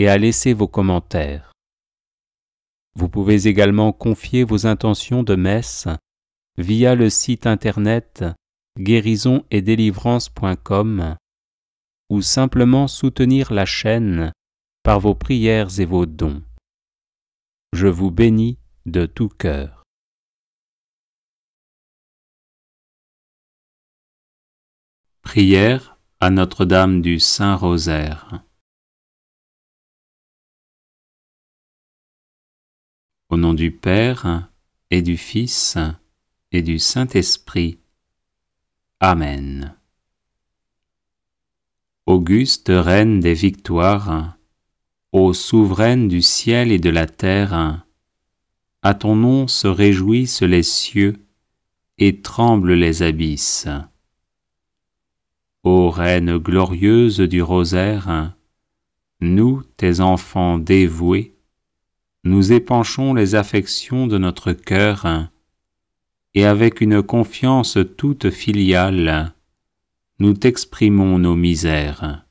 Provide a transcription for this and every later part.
et à laisser vos commentaires. Vous pouvez également confier vos intentions de messe via le site internet guérison et ou simplement soutenir la chaîne par vos prières et vos dons. Je vous bénis de tout cœur. Prière à Notre-Dame du Saint-Rosaire. Au nom du Père et du Fils et du Saint-Esprit. Amen. Auguste reine des victoires, ô souveraine du ciel et de la terre, à ton nom se réjouissent les cieux et tremblent les abysses. Ô reine glorieuse du rosaire, nous, tes enfants dévoués, nous épanchons les affections de notre cœur et avec une confiance toute filiale, nous t'exprimons nos misères.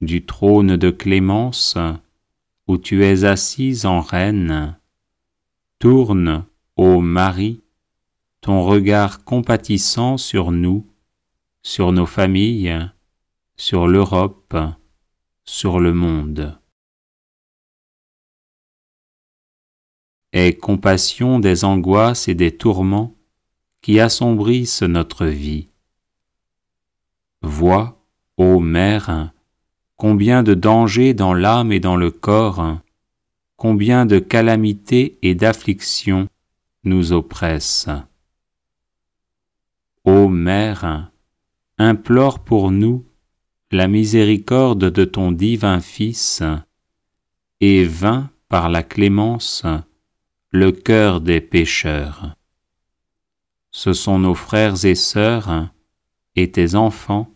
Du trône de clémence, où tu es assise en reine, tourne, ô Marie, ton regard compatissant sur nous, sur nos familles, sur l'Europe, sur le monde. et compassion des angoisses et des tourments qui assombrissent notre vie. Vois, ô Mère, combien de dangers dans l'âme et dans le corps, combien de calamités et d'afflictions nous oppressent. Ô Mère, implore pour nous la miséricorde de ton divin Fils, et vins par la clémence le cœur des pécheurs. Ce sont nos frères et sœurs et tes enfants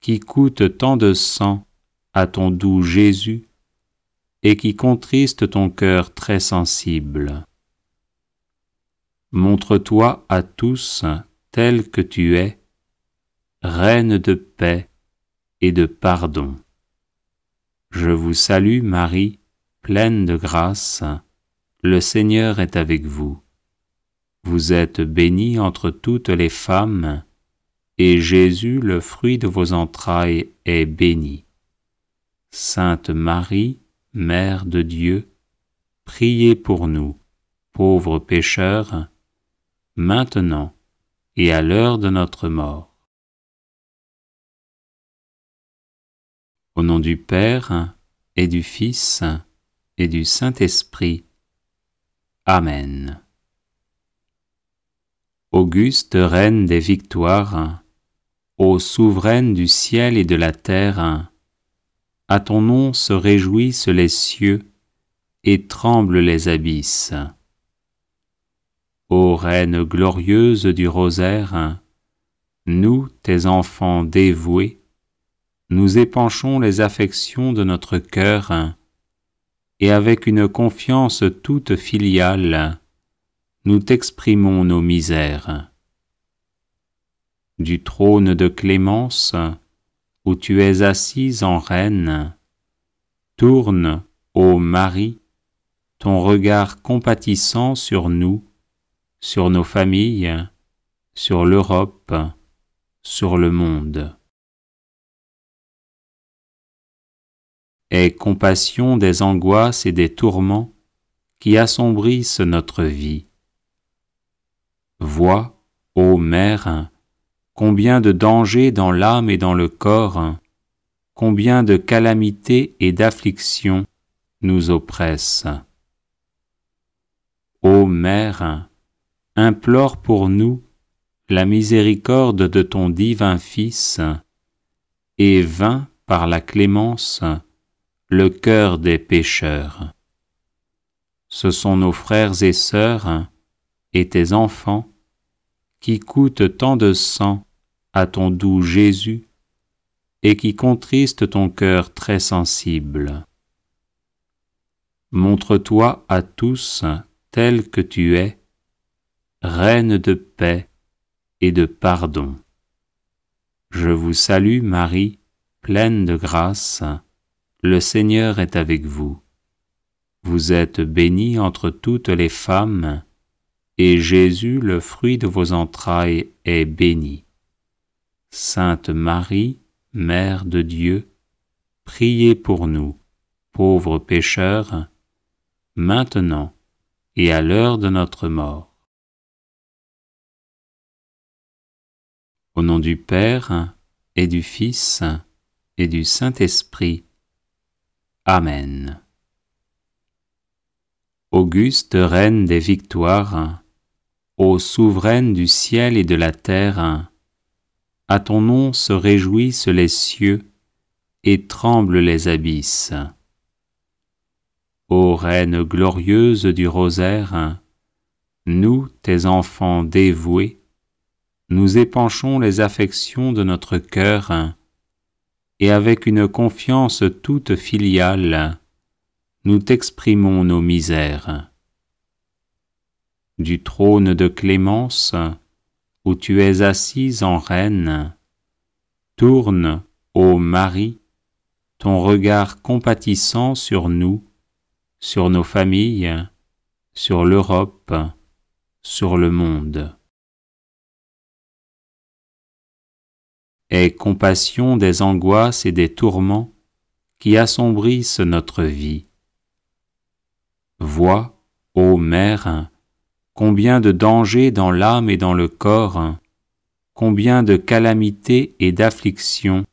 qui coûtent tant de sang à ton doux Jésus et qui contristent ton cœur très sensible. Montre-toi à tous tel que tu es, reine de paix et de pardon. Je vous salue Marie, pleine de grâce, le Seigneur est avec vous. Vous êtes bénie entre toutes les femmes, et Jésus, le fruit de vos entrailles, est béni. Sainte Marie, Mère de Dieu, priez pour nous, pauvres pécheurs, maintenant et à l'heure de notre mort. Au nom du Père et du Fils et du Saint-Esprit, Amen. Auguste reine des victoires, ô souveraine du ciel et de la terre, à ton nom se réjouissent les cieux et tremblent les abysses. Ô reine glorieuse du rosaire, nous, tes enfants dévoués, nous épanchons les affections de notre cœur et avec une confiance toute filiale, nous t'exprimons nos misères. Du trône de clémence, où tu es assise en reine, tourne, ô Marie, ton regard compatissant sur nous, sur nos familles, sur l'Europe, sur le monde. et compassion des angoisses et des tourments qui assombrissent notre vie. Vois, ô Mère, combien de dangers dans l'âme et dans le corps, combien de calamités et d'afflictions nous oppressent. Ô Mère, implore pour nous la miséricorde de ton divin Fils, et vins par la clémence le cœur des pécheurs. Ce sont nos frères et sœurs et tes enfants qui coûtent tant de sang à ton doux Jésus et qui contristent ton cœur très sensible. Montre-toi à tous tel que tu es, reine de paix et de pardon. Je vous salue Marie, pleine de grâce, le Seigneur est avec vous. Vous êtes bénie entre toutes les femmes, et Jésus, le fruit de vos entrailles, est béni. Sainte Marie, Mère de Dieu, priez pour nous, pauvres pécheurs, maintenant et à l'heure de notre mort. Au nom du Père et du Fils et du Saint-Esprit, Amen. Auguste reine des victoires, ô souveraine du ciel et de la terre, à ton nom se réjouissent les cieux et tremblent les abysses. Ô reine glorieuse du rosaire, nous, tes enfants dévoués, nous épanchons les affections de notre cœur et avec une confiance toute filiale, nous t'exprimons nos misères. Du trône de clémence, où tu es assise en reine, tourne, ô Marie, ton regard compatissant sur nous, sur nos familles, sur l'Europe, sur le monde. aie compassion des angoisses et des tourments qui assombrissent notre vie. Vois, ô Mère, combien de dangers dans l'âme et dans le corps, combien de calamités et d'afflictions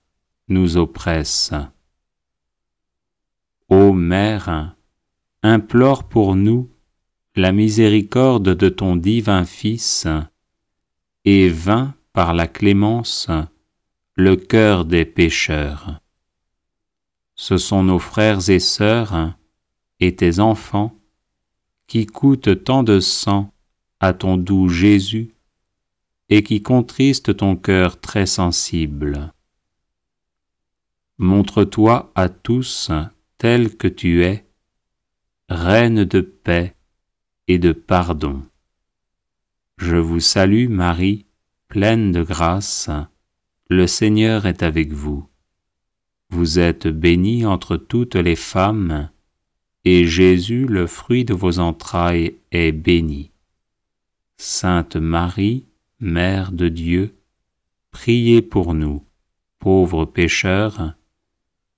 nous oppressent. Ô Mère, implore pour nous la miséricorde de ton divin Fils, et vins par la clémence le cœur des pécheurs. Ce sont nos frères et sœurs et tes enfants qui coûtent tant de sang à ton doux Jésus et qui contristent ton cœur très sensible. Montre-toi à tous tel que tu es, reine de paix et de pardon. Je vous salue Marie, pleine de grâce, le Seigneur est avec vous. Vous êtes bénie entre toutes les femmes, et Jésus, le fruit de vos entrailles, est béni. Sainte Marie, Mère de Dieu, priez pour nous, pauvres pécheurs,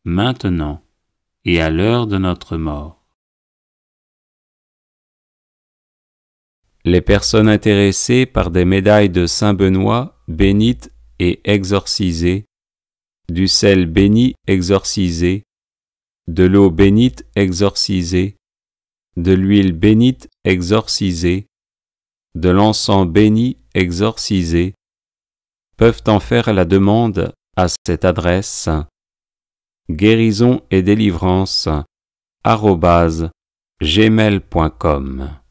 maintenant et à l'heure de notre mort. Les personnes intéressées par des médailles de Saint Benoît, bénites exorcisé, du sel béni exorcisé, de l'eau bénite exorcisée, de l'huile bénite exorcisée, de l'encens béni exorcisé, peuvent en faire la demande à cette adresse guérison et délivrance gmail.com